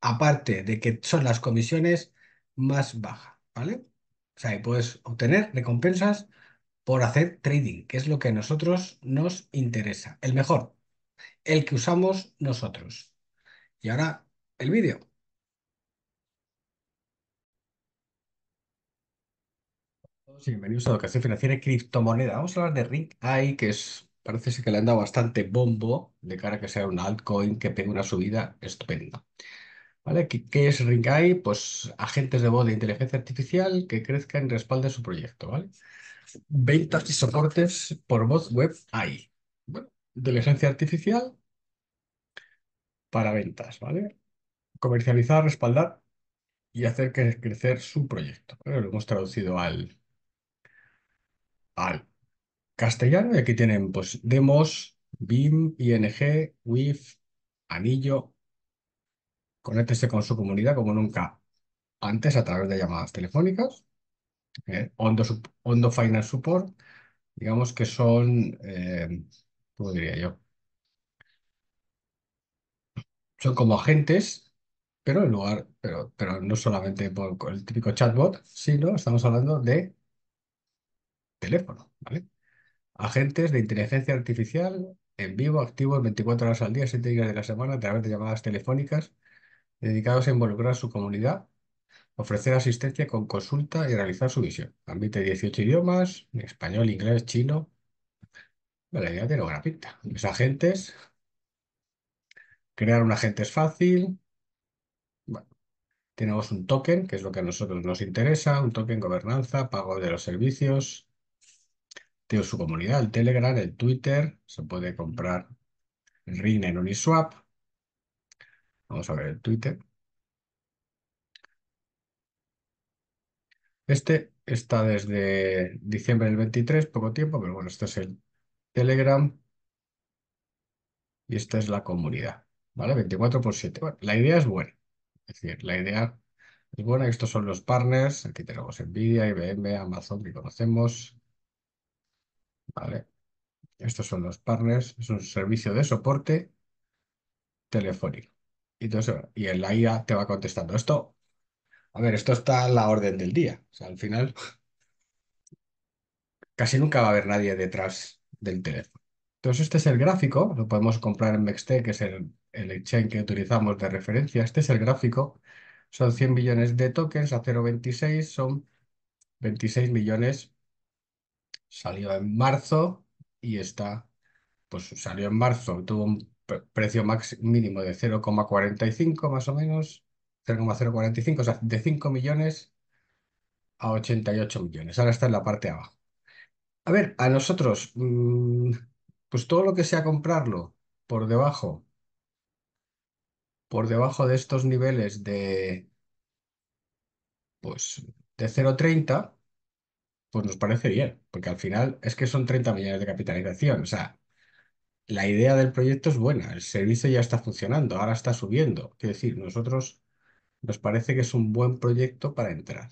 aparte de que son las comisiones más bajas, ¿vale? O sea, puedes obtener recompensas por hacer trading, que es lo que a nosotros nos interesa, el mejor, el que usamos nosotros. Y ahora el vídeo. Bienvenidos a Educación Financiera y Criptomoneda. Vamos a hablar de Ring que es, parece que le han dado bastante bombo de cara a que sea un altcoin que pegue una subida estupenda. ¿vale? ¿Qué, es RingAI? Pues agentes de voz de inteligencia artificial que crezcan y respalden su proyecto, ¿vale? Ventas y soportes por voz web AI. Bueno, inteligencia artificial para ventas, ¿vale? Comercializar, respaldar y hacer crecer su proyecto. Lo hemos traducido al, al castellano y aquí tienen pues demos, BIM, ING, WIF, Anillo, Conéctese con su comunidad como nunca antes a través de llamadas telefónicas. Eh, Ondo, Ondo, Support, digamos que son, eh, ¿cómo diría yo? Son como agentes, pero en lugar, pero, pero no solamente por el típico chatbot, sino estamos hablando de teléfono, ¿vale? Agentes de inteligencia artificial en vivo, activos 24 horas al día, 7 días de la semana, a través de llamadas telefónicas dedicados a involucrar a su comunidad, ofrecer asistencia con consulta y realizar su visión. Admite 18 idiomas, español, inglés, chino. la idea tiene buena pinta. Los agentes. Crear un agente es fácil. tenemos un token, que es lo que a nosotros nos interesa, un token gobernanza, pago de los servicios. Tiene su comunidad, el Telegram, el Twitter, se puede comprar el Ring en Uniswap, Vamos a ver el Twitter. Este está desde diciembre del 23, poco tiempo, pero bueno, este es el Telegram y esta es la comunidad, ¿vale? 24 por 7. la idea es buena, es decir, la idea es buena, estos son los partners, aquí tenemos Nvidia, IBM, Amazon que conocemos, ¿vale? Estos son los partners, es un servicio de soporte telefónico y en la IA te va contestando esto. A ver, esto está en la orden del día. O sea, al final casi nunca va a haber nadie detrás del teléfono. Entonces, este es el gráfico, lo podemos comprar en Mexte, que es el, el exchange que utilizamos de referencia. Este es el gráfico, son 100 millones de tokens a 0.26, son 26 millones. Salió en marzo y está, pues salió en marzo, tuvo un precio mínimo de 0,45 más o menos, 0,045, o sea, de 5 millones a 88 millones. Ahora está en la parte de abajo. A ver, a nosotros, mm, pues todo lo que sea comprarlo por debajo, por debajo de estos niveles de, pues, de 0,30, pues nos parece bien, porque al final es que son 30 millones de capitalización, o sea, la idea del proyecto es buena, el servicio ya está funcionando, ahora está subiendo. Quiero decir, nosotros nos parece que es un buen proyecto para entrar.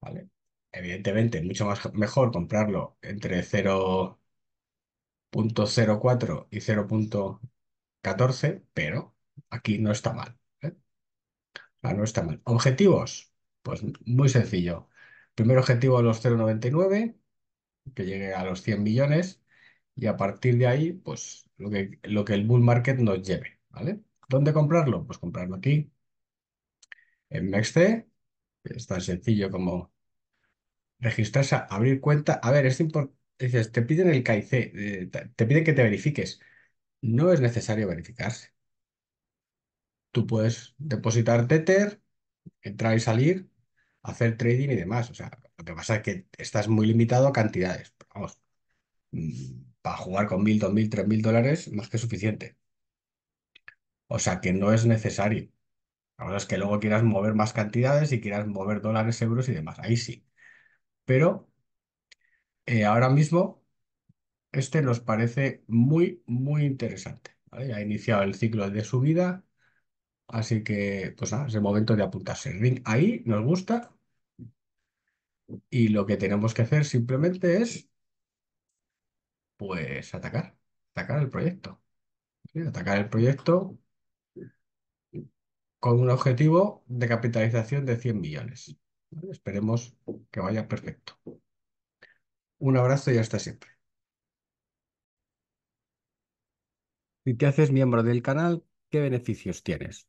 ¿Vale? Evidentemente, mucho más, mejor comprarlo entre 0.04 y 0.14, pero aquí no está mal. ¿eh? Ah, no está mal. ¿Objetivos? Pues muy sencillo. Primer objetivo los 0.99, que llegue a los 100 millones y a partir de ahí, pues lo que, lo que el bull market nos lleve, ¿vale? ¿Dónde comprarlo? Pues comprarlo aquí, en MEXC, es tan sencillo como registrarse, abrir cuenta. A ver, es importante, te piden el KIC, eh, te piden que te verifiques. No es necesario verificarse. Tú puedes depositar Tether, entrar y salir, hacer trading y demás. O sea, lo que pasa es que estás muy limitado a cantidades. Vamos, mm, para jugar con mil, dos mil, tres mil dólares, más que suficiente. O sea que no es necesario. La es que luego quieras mover más cantidades y quieras mover dólares, euros y demás. Ahí sí. Pero eh, ahora mismo este nos parece muy, muy interesante. Ha iniciado el ciclo de subida. Así que, pues es el momento de apuntarse. ahí, nos gusta. Y lo que tenemos que hacer simplemente es pues atacar, atacar el proyecto. Atacar el proyecto con un objetivo de capitalización de 100 millones. Esperemos que vaya perfecto. Un abrazo y hasta siempre. Si te haces miembro del canal, ¿qué beneficios tienes?